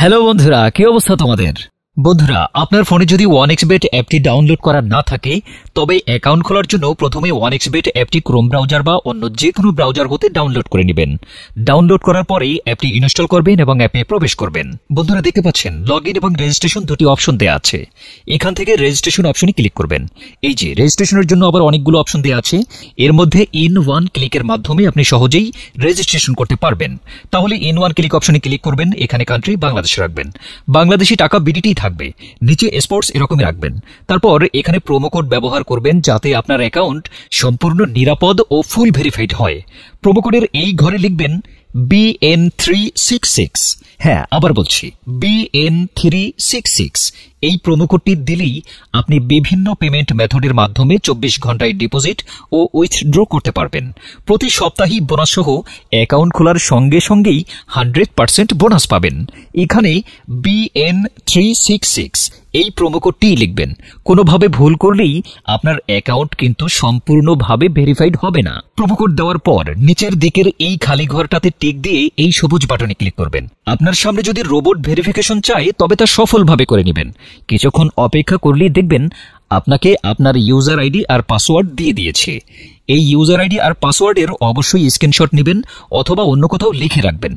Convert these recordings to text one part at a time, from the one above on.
hello বন্ধুরা কি অবস্থা তোমাদের বন্ধুরা আপনার ফোনে যদি ওয়ান এক্স বেট অ্যাপটি ডাউনলোড করা না থাকে তবে অ্যাকাউন্ট খোলার জন্য প্রথমে ওয়ান এক্স বেট অ্যাপটি ক্রোম ব্রাউজার বা অন্য যে কোনো ব্রাউজার হতে ডাউনলোড করে নেবেন ডাউনলোড করার পরেই অ্যাপটি ইনস্টল করবেন এবং অ্যাপে প্রবেশ করবেন বন্ধুরা দেখতে পাচ্ছেন লগ ইন এবং রেজিস্ট্রেশন দুটি অপশন দেওয়া আছে এখান থেকে রেজিস্ট্রেশন অপশনে ক্লিক করবেন এই যে রেজিস্ট্রেশনের জন্য আবার অনেকগুলো অপশন দেওয়া আছে এর মধ্যে ইন ওয়ান ক্লিকের মাধ্যমে আপনি সহজেই রেজিস্ট্রেশন করতে পারবেন তাহলে ইন ওয়ান ক্লিক অপশনে ক্লিক করবেন এখানে কান্ট্রি বাংলাদেশ রাখবেন বাংলাদেশি টাকা বিডিটি থাকবে থাকবে নিচে স্পোর্টস এরকমই রাখবেন তারপর এখানে প্রোমো কোড ব্যবহার করবেন যাতে আপনার অ্যাকাউন্ট সম্পূর্ণ নিরাপদ ও ফুল ভেরিফাইড হয় প্রোমো কোডের এই ঘরে লিখবেন বিএন থ্রি সিক্স সিক্স হ্যাঁ আবার বলছি B N three six six এই প্রোমোকোডটি দিলেই আপনি বিভিন্ন পেমেন্ট মেথডের মাধ্যমে চব্বিশ ঘন্টায় ডিপোজিট ও উইথড্র করতে পারবেন প্রতি সপ্তাহেই বোনাস সহ অ্যাকাউন্ট খোলার সঙ্গে সঙ্গেই হান্ড্রেড পার্সেন্ট বোনাস পাবেন এখানে বিএন থ্রি সিক্স সিক্স এই কোডটি লিখবেন কোনোভাবে ভুল করলেই আপনার অ্যাকাউন্ট কিন্তু সম্পূর্ণভাবে ভেরিফাইড হবে না কোড দেওয়ার পর নিচের দিকের এই খালি ঘরটাতে টিক দিয়ে এই সবুজ বাটনে ক্লিক করবেন আপনার সামনে যদি রোবট ভেরিফিকেশন চায় তবে তা সফলভাবে করে নেবেন কিছুক্ষণ অপেক্ষা করলেই দেখবেন আপনাকে আপনার ইউজার আইডি আর পাসওয়ার্ড দিয়ে দিয়েছে এই ইউজার আইডি আর পাসওয়ার্ডের অবশ্যই স্ক্রিনশট নেবেন অথবা অন্য কোথাও লিখে রাখবেন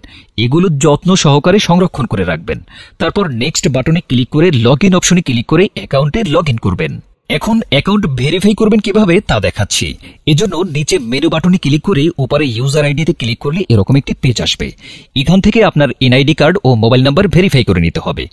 এগুলো যত্ন সহকারে সংরক্ষণ করে রাখবেন তারপর নেক্সট বাটনে ক্লিক করে লগ ইন অপশনে ক্লিক করে অ্যাকাউন্টে লগ করবেন এখন অ্যাকাউন্ট ভেরিফাই করবেন কিভাবে তা দেখাচ্ছি এজন্য নিচে মেনু বাটনে ক্লিক করে উপরে ইউজার আইডিতে ক্লিক করলে এরকম একটি পেজ আসবে এখান থেকে আপনার এনআইডি কার্ড ও মোবাইল নাম্বার ভেরিফাই করে নিতে হবে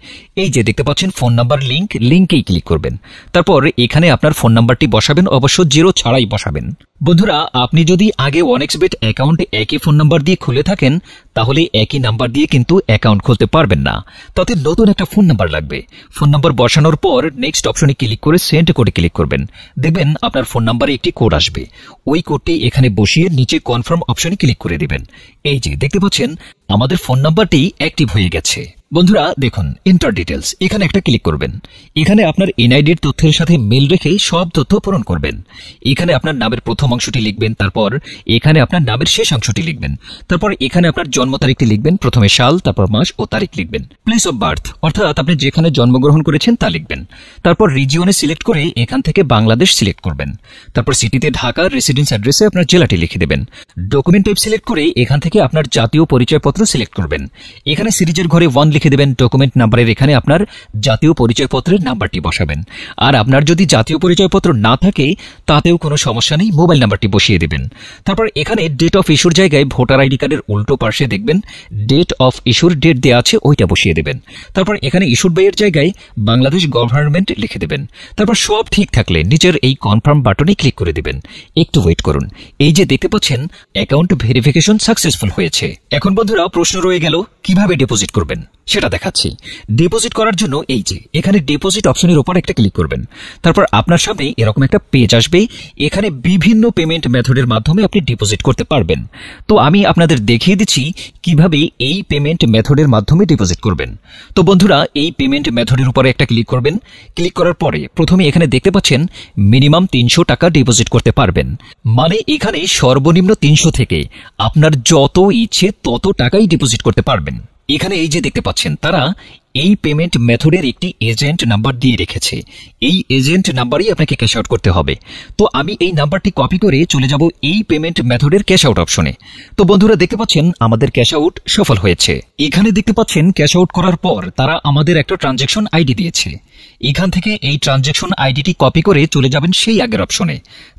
এই যে দেখতে পাচ্ছেন ফোন নাম্বার লিঙ্ক লিঙ্কেই ক্লিক করবেন তারপর এখানে আপনার ফোন নাম্বারটি বসাবেন অবশ্য জিরো ছাড়াই বসাবেন বন্ধুরা আপনি যদি আগে ওয়ানেক্স বেট অ্যাকাউন্টে একই ফোন নাম্বার দিয়ে খুলে থাকেন তাহলে একই নাম্বার দিয়ে কিন্তু অ্যাকাউন্ট খুলতে পারবেন না তাতে নতুন একটা ফোন নাম্বার লাগবে ফোন নাম্বার বসানোর পর নেক্সট অপশনে ক্লিক করে সেন্ড করে ক্লিক করবেন দেখবেন আপনার ফোন নাম্বারে একটি কোড আসবে ওই কোডটি এখানে বসিয়ে নিচে কনফার্ম অপশনে ক্লিক করে দেবেন এই যে দেখতে পাচ্ছেন আমাদের ফোন নাম্বারটি অ্যাক্টিভ হয়ে গেছে বন্ধুরা দেখুন এন্টার ডিটেলস এখানে একটা ক্লিক করবেন এখানে আপনার এনআইডির তথ্যের সাথে মেল রেখে সব তথ্য পূরণ করবেন এখানে আপনার নামের প্রথম অংশটি লিখবেন তারপর এখানে আপনার নামের শেষ অংশটি লিখবেন তারপর এখানে আপনার জন্ম তারিখটি লিখবেন প্রথমে সাল তারপর মাস ও তারিখ লিখবেন প্লেস অফ বার্থ অর্থাৎ আপনি যেখানে জন্মগ্রহণ করেছেন তা লিখবেন তারপর রিজিওনে সিলেক্ট করে এখান থেকে বাংলাদেশ সিলেক্ট করবেন তারপর সিটিতে ঢাকা রেসিডেন্স অ্যাড্রেসে আপনার জেলাটি লিখে দেবেন ডকুমেন্ট টাইপ সিলেক্ট করে এখান থেকে আপনার জাতীয় পরিচয়পত্র সিলেক্ট করবেন এখানে সিরিজের ঘরে ওয়ান লিখে দেবেন ডকুমেন্ট নাম্বারের এখানে আপনার জাতীয় পরিচয়পত্রের নাম্বারটি বসাবেন আর আপনার যদি জাতীয় পরিচয়পত্র না থাকে তাতেও কোনো সমস্যা নেই মোবাইল নাম্বারটি বসিয়ে দেবেন তারপর এখানে ডেট অফ ইস্যুর জায়গায় ভোটার আইডি কার্ডের উল্টো পাশে দেখবেন ডেট অফ ইস্যুর ডেট দেওয়া আছে ওইটা বসিয়ে দেবেন তারপর এখানে ইস্যুর বইয়ের জায়গায় বাংলাদেশ গভর্নমেন্ট লিখে দেবেন তারপর সব ঠিক থাকলে নিচের এই কনফার্ম বাটনে ক্লিক করে দেবেন একটু ওয়েট করুন এই যে দেখতে পাচ্ছেন অ্যাকাউন্ট ভেরিফিকেশন সাকসেসফুল হয়েছে এখন বন্ধুরা প্রশ্ন রয়ে গেল কিভাবে ডিপোজিট করবেন সেটা দেখাচ্ছি ডিপোজিট করার জন্য এই যে এখানে ডিপোজিট অপশনের উপর একটা ক্লিক করবেন তারপর আপনার সামনে এরকম একটা পেজ আসবে এখানে বিভিন্ন পেমেন্ট মেথডের মাধ্যমে আপনি ডিপোজিট করতে পারবেন তো আমি আপনাদের দেখিয়ে দিচ্ছি কিভাবে এই পেমেন্ট মেথডের মাধ্যমে ডিপোজিট করবেন তো বন্ধুরা এই পেমেন্ট মেথডের উপরে একটা ক্লিক করবেন ক্লিক করার পরে প্রথমে এখানে দেখতে পাচ্ছেন মিনিমাম তিনশো টাকা ডিপোজিট করতে পারবেন মানে এখানে সর্বনিম্ন তিনশো থেকে আপনার যত ইচ্ছে তত টাকাই ডিপোজিট করতে পারবেন এখানে এই যে দেখতে পাচ্ছেন তারা এই পেমেন্ট মেথডের একটি এজেন্ট নাম্বার দিয়ে রেখেছে এই এজেন্ট নাম্বারই আপনাকে ক্যাশ আউট করতে হবে তো আমি এই নাম্বারটি কপি করে চলে যাব এই পেমেন্ট মেথডের ক্যাশ আউট অপশনে তো বন্ধুরা দেখতে পাচ্ছেন আমাদের ক্যাশ আউট সফল হয়েছে এখানে দেখতে পাচ্ছেন ক্যাশ আউট করার পর তারা আমাদের একটা ট্রানজেকশন আইডি দিয়েছে এখান থেকে এই ট্রানজেকশন আইডিটি কপি করে চলে যাবেন সেই আগের অপশনে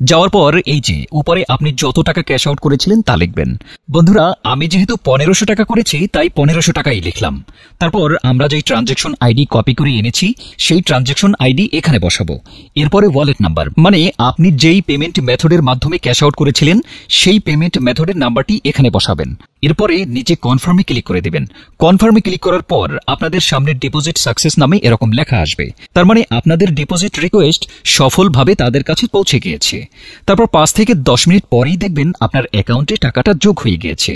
যাওয়ার পর এই যে উপরে আপনি যত টাকা ক্যাশ আউট করেছিলেন তা লিখবেন বন্ধুরা আমি যেহেতু পনেরোশো টাকা করেছি তাই পনেরোশো টাকাই লিখলাম তারপর আমরা যে যেই ট্রানজ্যাকশন আইডি কপি করে এনেছি সেই ট্রানজ্যাকশন আইডি এখানে বসাবো এরপরে ওয়ালেট নাম্বার মানে আপনি যেই পেমেন্ট মেথডের মাধ্যমে ক্যাশ আউট করেছিলেন সেই পেমেন্ট মেথডের নাম্বারটি এখানে বসাবেন এরপরে নিচে কনফার্মে ক্লিক করে দেবেন কনফার্মে ক্লিক করার পর আপনাদের সামনে ডিপোজিট সাকসেস নামে এরকম লেখা আসবে তার মানে আপনাদের ডিপোজিট রিকোয়েস্ট সফলভাবে তাদের কাছে পৌঁছে গিয়েছে তারপর পাঁচ থেকে দশ মিনিট পরেই দেখবেন আপনার অ্যাকাউন্টে টাকাটা যোগ হয়ে গিয়েছে